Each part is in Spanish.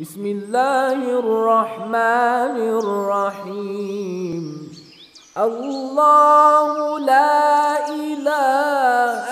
بسم الله الرحمن الرحيم الله لا إله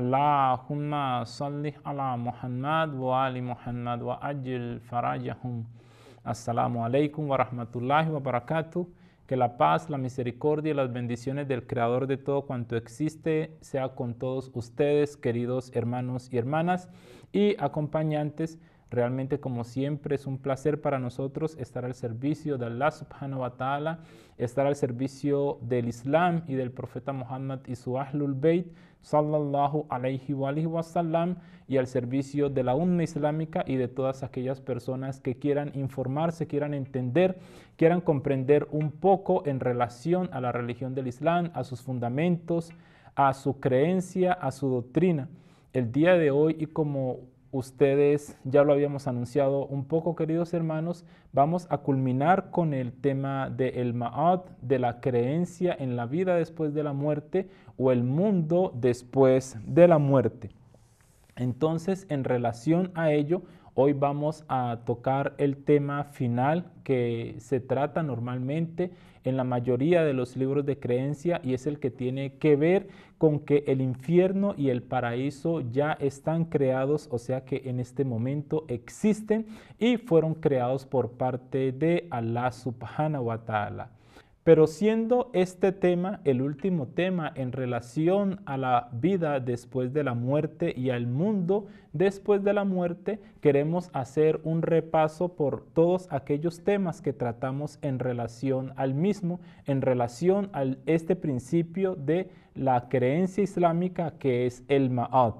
Muhammad wa ali Muhammad wa ajil وأجل Assalamu alaykum wa rahmatullahi wa barakatuh. Que la paz, la misericordia y las bendiciones del Creador de todo cuanto existe sea con todos ustedes, queridos hermanos y hermanas y acompañantes. Realmente, como siempre, es un placer para nosotros estar al servicio de Allah subhanahu wa ta'ala, estar al servicio del Islam y del profeta Muhammad y su Ahlul Bayt sallallahu alayhi wa wasallam y al servicio de la umma islámica y de todas aquellas personas que quieran informarse, quieran entender, quieran comprender un poco en relación a la religión del Islam, a sus fundamentos, a su creencia, a su doctrina. El día de hoy y como ustedes ya lo habíamos anunciado un poco, queridos hermanos, vamos a culminar con el tema del el Ma'at, de la creencia en la vida después de la muerte o el mundo después de la muerte. Entonces, en relación a ello, Hoy vamos a tocar el tema final que se trata normalmente en la mayoría de los libros de creencia y es el que tiene que ver con que el infierno y el paraíso ya están creados, o sea que en este momento existen y fueron creados por parte de Allah subhanahu wa ta'ala. Pero siendo este tema el último tema en relación a la vida después de la muerte y al mundo después de la muerte, queremos hacer un repaso por todos aquellos temas que tratamos en relación al mismo, en relación a este principio de la creencia islámica que es el Ma'at.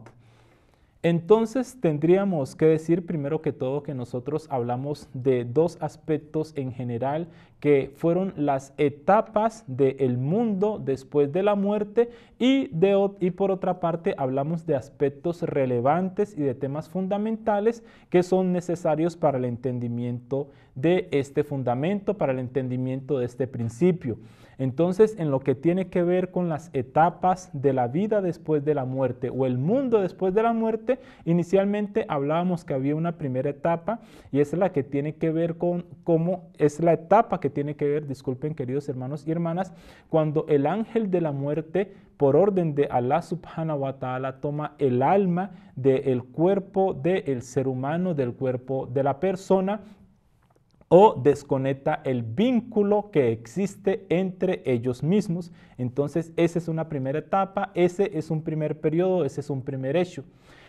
Entonces tendríamos que decir primero que todo que nosotros hablamos de dos aspectos en general que fueron las etapas del mundo después de la muerte y, y por otra parte hablamos de aspectos relevantes y de temas fundamentales que son necesarios para el entendimiento de este fundamento, para el entendimiento de este principio. Entonces, en lo que tiene que ver con las etapas de la vida después de la muerte o el mundo después de la muerte, inicialmente hablábamos que había una primera etapa y es la que tiene que ver con cómo es la etapa que tiene que ver, disculpen queridos hermanos y hermanas, cuando el ángel de la muerte por orden de Allah subhanahu wa ta'ala toma el alma del cuerpo del ser humano, del cuerpo de la persona o desconecta el vínculo que existe entre ellos mismos. Entonces, esa es una primera etapa, ese es un primer periodo, ese es un primer hecho.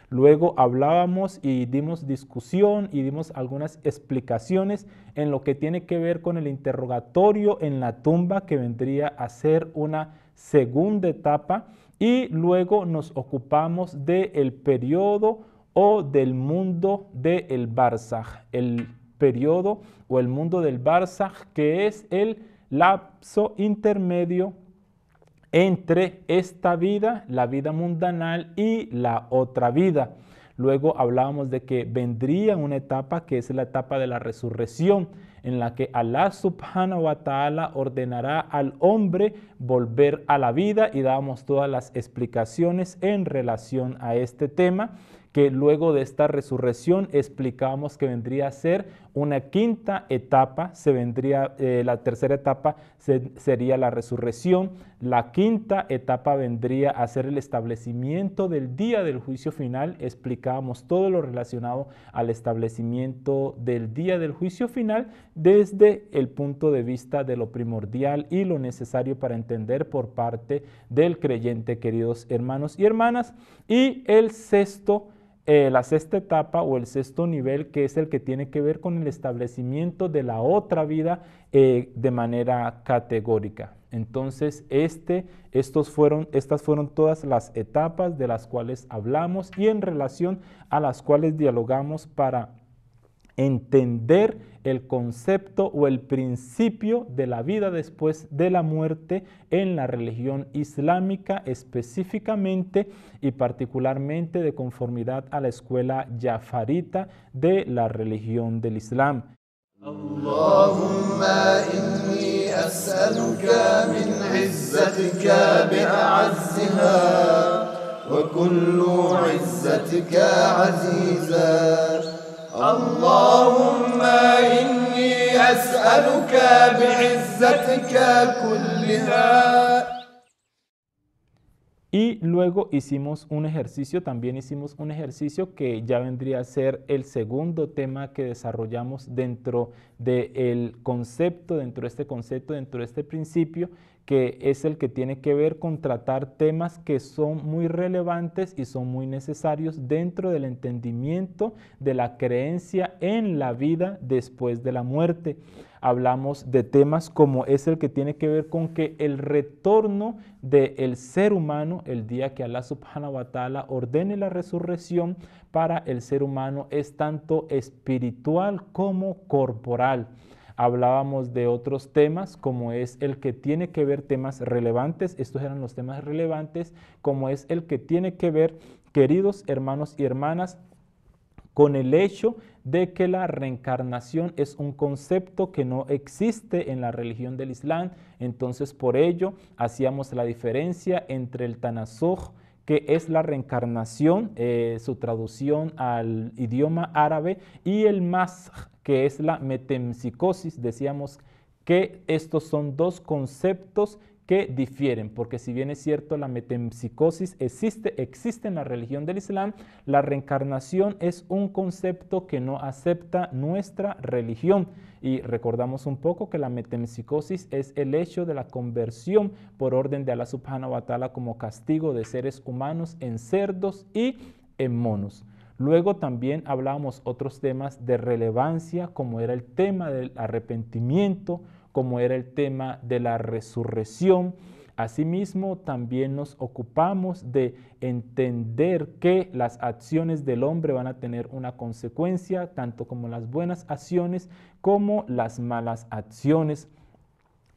Luego hablábamos y dimos discusión y dimos algunas explicaciones en lo que tiene que ver con el interrogatorio en la tumba que vendría a ser una segunda etapa y luego nos ocupamos del periodo o del mundo del el Barzaj, el periodo o el mundo del barzakh, que es el lapso intermedio entre esta vida, la vida mundanal y la otra vida. Luego hablábamos de que vendría una etapa que es la etapa de la resurrección, en la que Allah subhanahu wa ta'ala ordenará al hombre volver a la vida y dábamos todas las explicaciones en relación a este tema, que luego de esta resurrección explicábamos que vendría a ser una quinta etapa, se vendría, eh, la tercera etapa sería la resurrección, la quinta etapa vendría a ser el establecimiento del día del juicio final, explicábamos todo lo relacionado al establecimiento del día del juicio final desde el punto de vista de lo primordial y lo necesario para entender por parte del creyente, queridos hermanos y hermanas, y el sexto eh, la sexta etapa o el sexto nivel, que es el que tiene que ver con el establecimiento de la otra vida eh, de manera categórica. Entonces, este, estos fueron, estas fueron todas las etapas de las cuales hablamos y en relación a las cuales dialogamos para entender el concepto o el principio de la vida después de la muerte en la religión islámica específicamente y particularmente de conformidad a la escuela yafarita de la religión del Islam. Y luego hicimos un ejercicio, también hicimos un ejercicio que ya vendría a ser el segundo tema que desarrollamos dentro del concepto, dentro de este concepto, dentro de este principio, que es el que tiene que ver con tratar temas que son muy relevantes y son muy necesarios dentro del entendimiento de la creencia en la vida después de la muerte. Hablamos de temas como es el que tiene que ver con que el retorno del ser humano el día que Allah subhanahu wa ta'ala ordene la resurrección para el ser humano es tanto espiritual como corporal. Hablábamos de otros temas, como es el que tiene que ver temas relevantes, estos eran los temas relevantes, como es el que tiene que ver, queridos hermanos y hermanas, con el hecho de que la reencarnación es un concepto que no existe en la religión del Islam. Entonces, por ello, hacíamos la diferencia entre el tanasog que es la reencarnación, eh, su traducción al idioma árabe, y el más, que es la metempsicosis. Decíamos que estos son dos conceptos que difieren, porque si bien es cierto la metempsicosis existe, existe en la religión del Islam, la reencarnación es un concepto que no acepta nuestra religión. Y recordamos un poco que la metempsicosis es el hecho de la conversión por orden de Allah subhanahu wa ta'ala como castigo de seres humanos en cerdos y en monos. Luego también hablábamos otros temas de relevancia, como era el tema del arrepentimiento, como era el tema de la resurrección. Asimismo, también nos ocupamos de entender que las acciones del hombre van a tener una consecuencia, tanto como las buenas acciones como las malas acciones.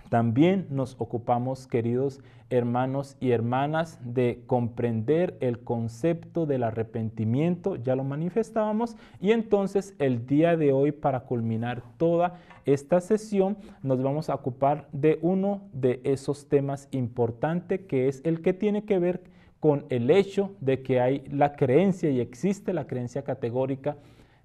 También nos ocupamos, queridos hermanos y hermanas, de comprender el concepto del arrepentimiento, ya lo manifestábamos, y entonces el día de hoy, para culminar toda esta sesión, nos vamos a ocupar de uno de esos temas importantes, que es el que tiene que ver con el hecho de que hay la creencia y existe la creencia categórica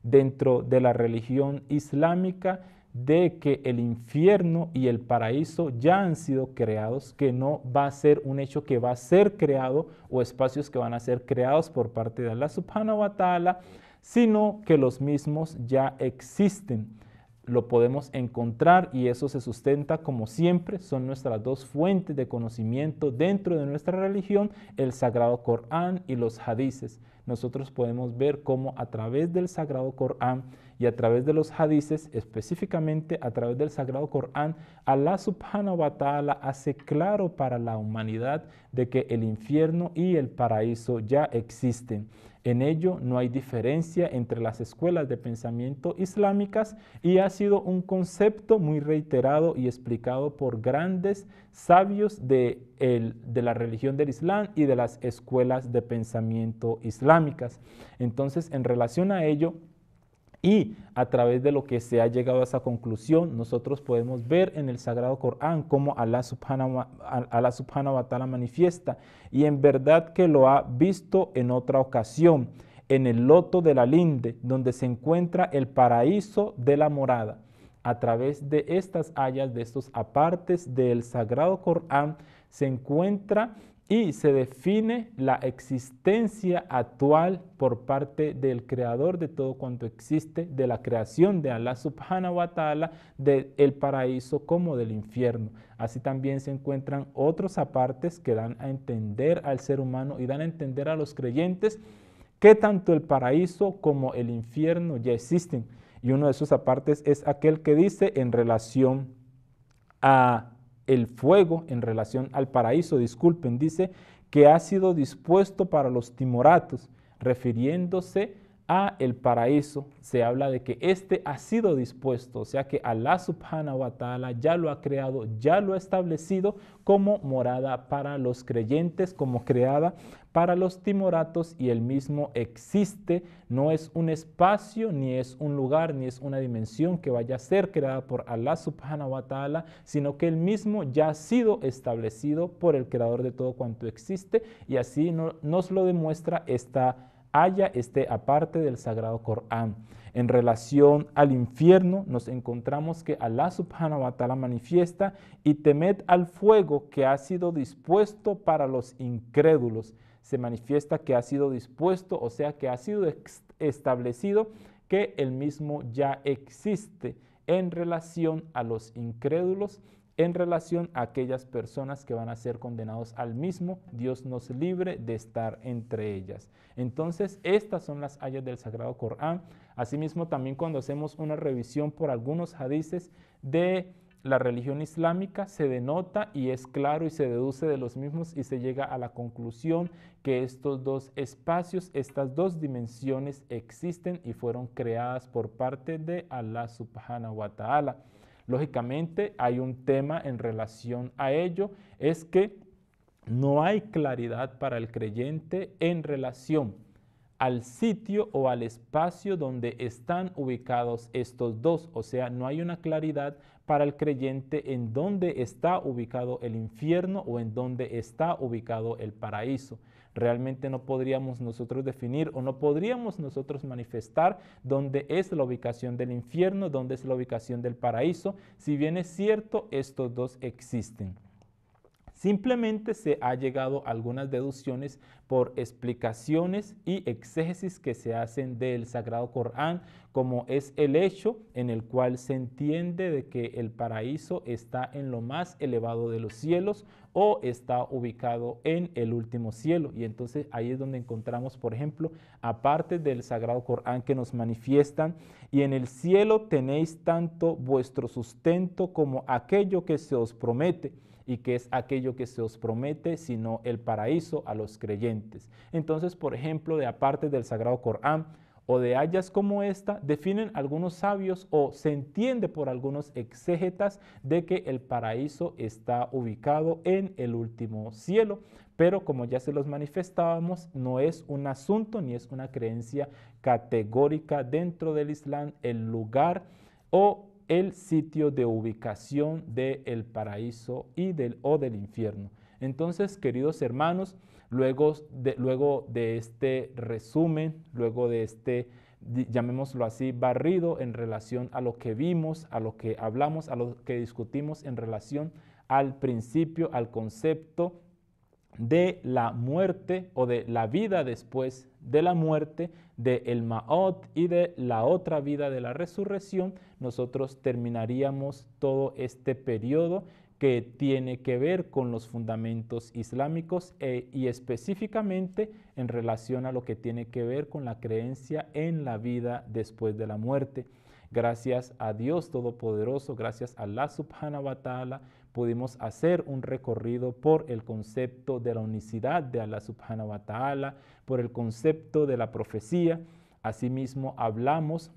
dentro de la religión islámica de que el infierno y el paraíso ya han sido creados, que no va a ser un hecho que va a ser creado o espacios que van a ser creados por parte de Allah subhanahu wa ta'ala, sino que los mismos ya existen. Lo podemos encontrar y eso se sustenta como siempre, son nuestras dos fuentes de conocimiento dentro de nuestra religión, el Sagrado Corán y los hadices. Nosotros podemos ver cómo a través del Sagrado Corán y a través de los hadices, específicamente a través del Sagrado Corán, Allah subhanahu wa ta'ala hace claro para la humanidad de que el infierno y el paraíso ya existen. En ello no hay diferencia entre las escuelas de pensamiento islámicas y ha sido un concepto muy reiterado y explicado por grandes sabios de, de la religión del Islam y de las escuelas de pensamiento islámicas. Entonces, en relación a ello, y a través de lo que se ha llegado a esa conclusión, nosotros podemos ver en el Sagrado Corán cómo Allah subhanahu, wa, ta'ala manifiesta. Y en verdad que lo ha visto en otra ocasión, en el loto de la linde, donde se encuentra el paraíso de la morada. A través de estas hayas, de estos apartes del Sagrado Corán, se encuentra y se define la existencia actual por parte del creador de todo cuanto existe, de la creación de Allah subhanahu wa ta'ala, del paraíso como del infierno. Así también se encuentran otros apartes que dan a entender al ser humano y dan a entender a los creyentes que tanto el paraíso como el infierno ya existen. Y uno de esos apartes es aquel que dice en relación a el fuego en relación al paraíso, disculpen, dice que ha sido dispuesto para los timoratos, refiriéndose a el paraíso, se habla de que este ha sido dispuesto, o sea que Allah subhanahu wa ta'ala ya lo ha creado, ya lo ha establecido como morada para los creyentes, como creada para los timoratos y el mismo existe, no es un espacio, ni es un lugar, ni es una dimensión que vaya a ser creada por Allah subhanahu wa ta'ala, sino que el mismo ya ha sido establecido por el creador de todo cuanto existe y así nos lo demuestra esta haya este aparte del sagrado Corán. En relación al infierno, nos encontramos que Allah subhanahu wa ta'ala manifiesta y temed al fuego que ha sido dispuesto para los incrédulos se manifiesta que ha sido dispuesto, o sea, que ha sido establecido que el mismo ya existe en relación a los incrédulos, en relación a aquellas personas que van a ser condenados al mismo, Dios nos libre de estar entre ellas. Entonces, estas son las ayas del Sagrado Corán. Asimismo, también cuando hacemos una revisión por algunos hadices de la religión islámica se denota y es claro y se deduce de los mismos y se llega a la conclusión que estos dos espacios, estas dos dimensiones existen y fueron creadas por parte de Allah subhanahu wa ta'ala. Lógicamente hay un tema en relación a ello, es que no hay claridad para el creyente en relación al sitio o al espacio donde están ubicados estos dos. O sea, no hay una claridad para el creyente en dónde está ubicado el infierno o en dónde está ubicado el paraíso. Realmente no podríamos nosotros definir o no podríamos nosotros manifestar dónde es la ubicación del infierno, dónde es la ubicación del paraíso. Si bien es cierto, estos dos existen. Simplemente se ha llegado a algunas deducciones por explicaciones y exégesis que se hacen del Sagrado Corán, como es el hecho en el cual se entiende de que el paraíso está en lo más elevado de los cielos o está ubicado en el último cielo. Y entonces ahí es donde encontramos, por ejemplo, aparte del Sagrado Corán que nos manifiestan, y en el cielo tenéis tanto vuestro sustento como aquello que se os promete y que es aquello que se os promete, sino el paraíso a los creyentes. Entonces, por ejemplo, de aparte del Sagrado Corán, o de hayas como esta definen algunos sabios o se entiende por algunos exégetas de que el paraíso está ubicado en el último cielo, pero como ya se los manifestábamos, no es un asunto ni es una creencia categórica dentro del Islam el lugar o el sitio de ubicación del el paraíso y del, o del infierno. Entonces, queridos hermanos, luego de, luego de este resumen, luego de este, llamémoslo así, barrido en relación a lo que vimos, a lo que hablamos, a lo que discutimos en relación al principio, al concepto de la muerte o de la vida después de la muerte, de el Maot y de la otra vida de la resurrección, nosotros terminaríamos todo este periodo que tiene que ver con los fundamentos islámicos e, y específicamente en relación a lo que tiene que ver con la creencia en la vida después de la muerte. Gracias a Dios Todopoderoso, gracias a la subhanahu wa ta'ala pudimos hacer un recorrido por el concepto de la unicidad de Allah subhanahu wa ta'ala, por el concepto de la profecía. Asimismo, hablamos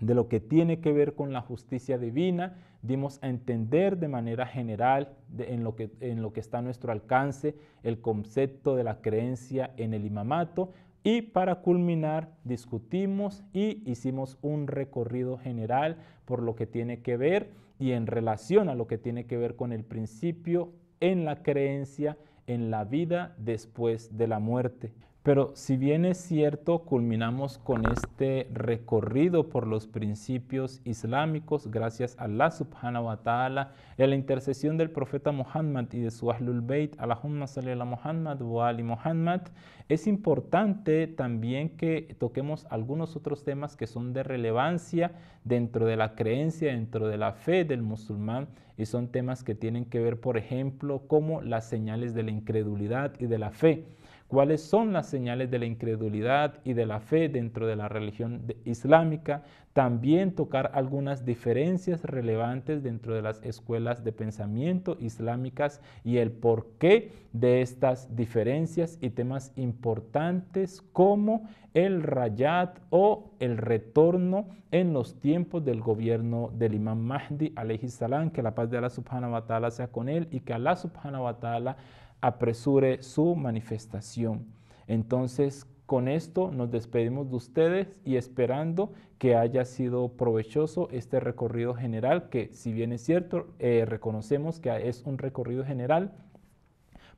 de lo que tiene que ver con la justicia divina, dimos a entender de manera general que, en lo que está a nuestro alcance el concepto de la creencia en el imamato, y para culminar, discutimos y hicimos un recorrido general por lo que tiene que ver y en relación a lo que tiene que ver con el principio en la creencia en la vida después de la muerte. Pero si bien es cierto, culminamos con este recorrido por los principios islámicos gracias a la subhanahu wa ta'ala y a la intercesión del profeta Muhammad y de su Ahlul Bayt, Allahumma salli ala Muhammad wa Muhammad, es importante también que toquemos algunos otros temas que son de relevancia dentro de la creencia, dentro de la fe del musulmán y son temas que tienen que ver, por ejemplo, como las señales de la incredulidad y de la fe cuáles son las señales de la incredulidad y de la fe dentro de la religión islámica, también tocar algunas diferencias relevantes dentro de las escuelas de pensamiento islámicas y el porqué de estas diferencias y temas importantes como el rayat o el retorno en los tiempos del gobierno del imán Mahdi alayhi salam, que la paz de Allah subhanahu wa ta'ala sea con él y que Allah subhanahu wa ta'ala apresure su manifestación. Entonces, con esto nos despedimos de ustedes y esperando que haya sido provechoso este recorrido general, que si bien es cierto, eh, reconocemos que es un recorrido general,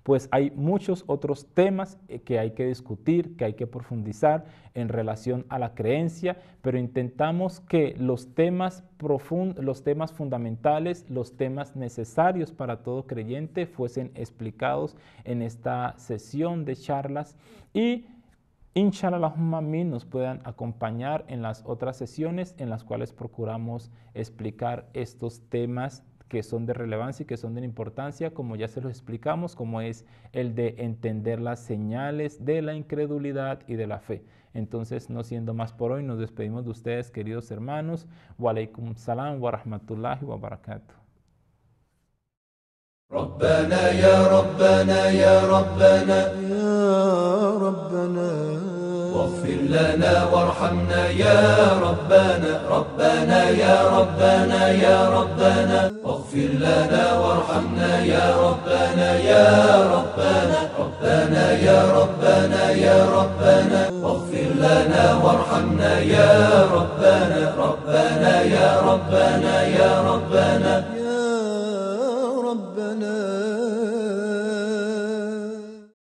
pues hay muchos otros temas eh, que hay que discutir, que hay que profundizar en relación a la creencia, pero intentamos que los temas, los temas fundamentales, los temas necesarios para todo creyente fuesen explicados en esta sesión de charlas y Inshallah mamí nos puedan acompañar en las otras sesiones en las cuales procuramos explicar estos temas que son de relevancia y que son de importancia, como ya se los explicamos, como es el de entender las señales de la incredulidad y de la fe. Entonces, no siendo más por hoy, nos despedimos de ustedes, queridos hermanos. Wa salam wa wa barakatuh. لنا وارحمنا يا ربنا ربنا يا ربنا يا ربنا اغفر لنا وارحمنا يا ربنا يا ربنا ربنا يا ربنا يا ربنا اغفر لنا وارحمنا يا ربنا ربنا يا ربنا يا ربنا